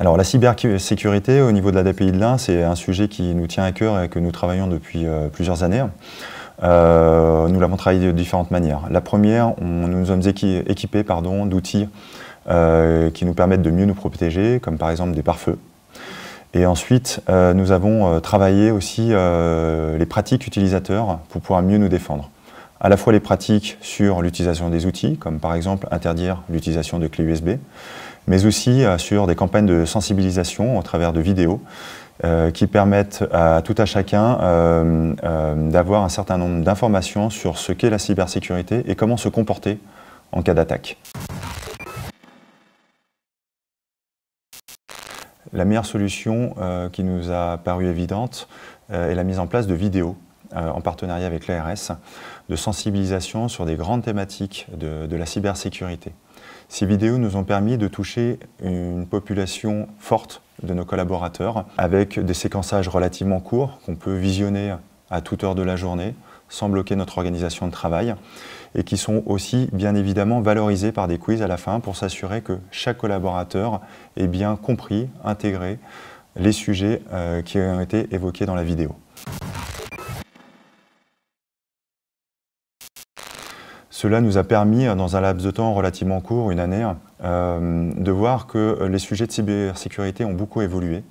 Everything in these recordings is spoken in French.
Alors la cybersécurité au niveau de la DPI de l'Ain, c'est un sujet qui nous tient à cœur et que nous travaillons depuis euh, plusieurs années. Euh, nous l'avons travaillé de différentes manières. La première, nous nous sommes équipés pardon, d'outils euh, qui nous permettent de mieux nous protéger, comme par exemple des pare-feux. Et ensuite, nous avons travaillé aussi les pratiques utilisateurs pour pouvoir mieux nous défendre à la fois les pratiques sur l'utilisation des outils, comme par exemple interdire l'utilisation de clés USB, mais aussi euh, sur des campagnes de sensibilisation au travers de vidéos euh, qui permettent à tout à chacun euh, d'avoir un certain nombre d'informations sur ce qu'est la cybersécurité et comment se comporter en cas d'attaque. La meilleure solution qui nous a paru évidente est la mise en place de vidéos en partenariat avec l'ARS, de sensibilisation sur des grandes thématiques de la cybersécurité. Ces vidéos nous ont permis de toucher une population forte de nos collaborateurs avec des séquençages relativement courts qu'on peut visionner à toute heure de la journée sans bloquer notre organisation de travail et qui sont aussi bien évidemment valorisés par des quiz à la fin pour s'assurer que chaque collaborateur ait bien compris, intégré les sujets euh, qui ont été évoqués dans la vidéo. Cela nous a permis, euh, dans un laps de temps relativement court, une année, euh, de voir que euh, les sujets de cybersécurité ont beaucoup évolué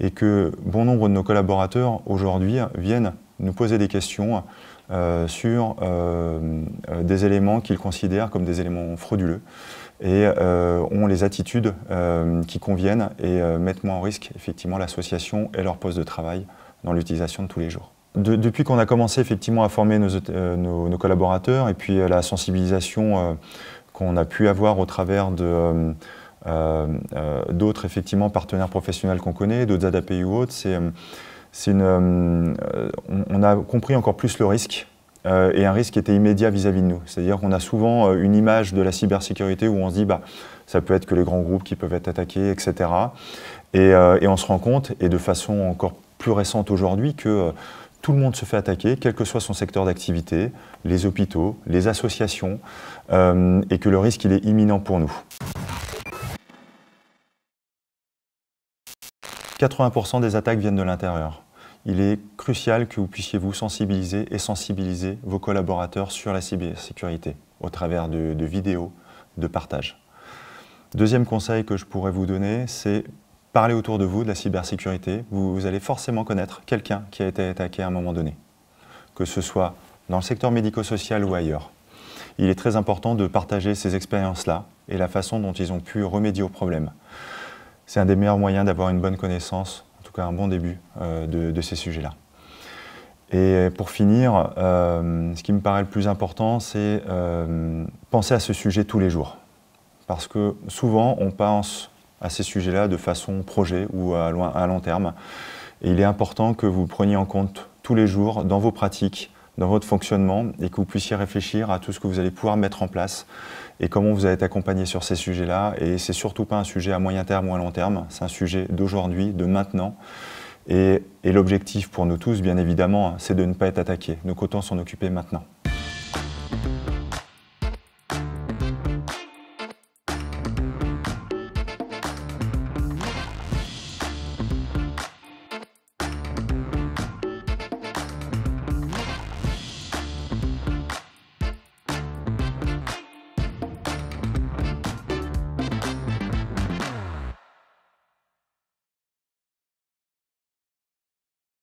et que bon nombre de nos collaborateurs aujourd'hui viennent nous poser des questions sur des éléments qu'ils considèrent comme des éléments frauduleux et ont les attitudes qui conviennent et mettent moins en risque effectivement l'association et leur poste de travail dans l'utilisation de tous les jours depuis qu'on a commencé effectivement à former nos, euh, collaborateurs et puis euh, la sensibilisation euh, qu'on a pu avoir au travers de d'autres effectivement partenaires professionnels qu'on connaît, d'autres ADAPI ou autres, c'est on, on, a compris encore plus le risque et un risque qui était immédiat vis-à-vis de nous. C'est-à-dire qu'on a souvent une image de la cybersécurité où on se dit bah ça peut être que les grands groupes qui peuvent être attaqués, etc. Et, et on se rend compte, et de façon encore plus récente aujourd'hui, que tout le monde se fait attaquer, quel que soit son secteur d'activité, les hôpitaux, les associations, euh, et que le risque, il est imminent pour nous. 80% des attaques viennent de l'intérieur. Il est crucial que vous puissiez vous sensibiliser et sensibiliser vos collaborateurs sur la cybersécurité au travers de, de vidéos, de partages. Deuxième conseil que je pourrais vous donner, c'est parlez autour de vous de la cybersécurité, vous, allez forcément connaître quelqu'un qui a été attaqué à un moment donné, que ce soit dans le secteur médico-social ou ailleurs. Il est très important de partager ces expériences-là et la façon dont ils ont pu remédier au problème. C'est un des meilleurs moyens d'avoir une bonne connaissance, en tout cas un bon début euh, de, ces sujets-là. Et pour finir, euh, ce qui me paraît le plus important, c'est euh, penser à ce sujet tous les jours. Parce que souvent, on pense à ces sujets-là de façon projet ou à, long terme. Et il est important que vous preniez en compte tous les jours dans vos pratiques, dans votre fonctionnement, et que vous puissiez réfléchir à tout ce que vous allez pouvoir mettre en place et comment vous allez être accompagné sur ces sujets-là. Et c'est surtout pas un sujet à moyen terme ou à long terme, c'est un sujet d'aujourd'hui, de maintenant. Et, et l'objectif pour nous tous, bien évidemment, c'est de ne pas être attaqué. Nos cotons sont occupés maintenant.